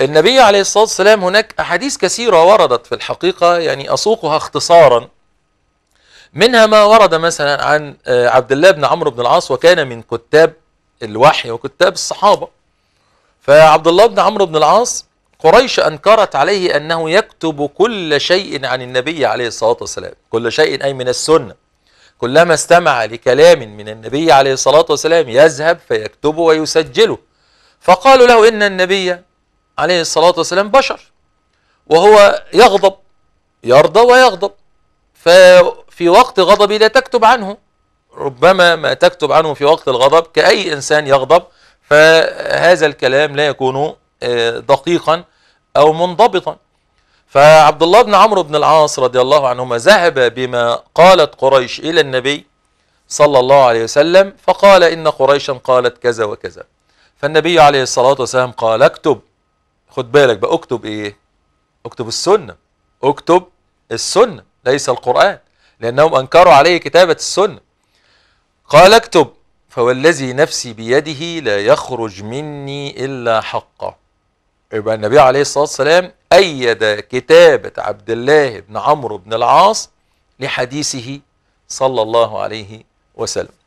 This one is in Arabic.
النبي عليه الصلاة والسلام هناك أحاديث كثيرة وردت في الحقيقة يعني أسوقها اختصارا منها ما ورد مثلا عن آه، عبد الله بن عمرو بن العاص وكان من كتاب الوحي وكتاب الصحابة فعبد الله بن عمرو بن العاص قريش أنكرت عليه أنه يكتب كل شيء عن النبي عليه الصلاة والسلام كل شيء أي من السنة كلما استمع لكلام من النبي عليه الصلاة والسلام يذهب فيكتبه ويسجله فقالوا له إن النبي عليه الصلاة والسلام بشر وهو يغضب يرضى ويغضب ففي وقت غضبه لا تكتب عنه ربما ما تكتب عنه في وقت الغضب كأي إنسان يغضب فهذا الكلام لا يكون آه، دقيقا أو منضبطا فعبد الله بن عمرو بن العاص رضي الله عنهما ذهب بما قالت قريش إلى النبي صلى الله عليه وسلم فقال إن قريشا قالت كذا وكذا فالنبي عليه الصلاة والسلام قال اكتب خد بالك بقى اكتب ايه اكتب السنه اكتب السنه ليس القران لانهم انكروا عليه كتابه السنه قال اكتب فوالذي نفسي بيده لا يخرج مني الا حقا يبقى النبي عليه الصلاه والسلام ايد كتابه عبد الله بن عمرو بن العاص لحديثه صلى الله عليه وسلم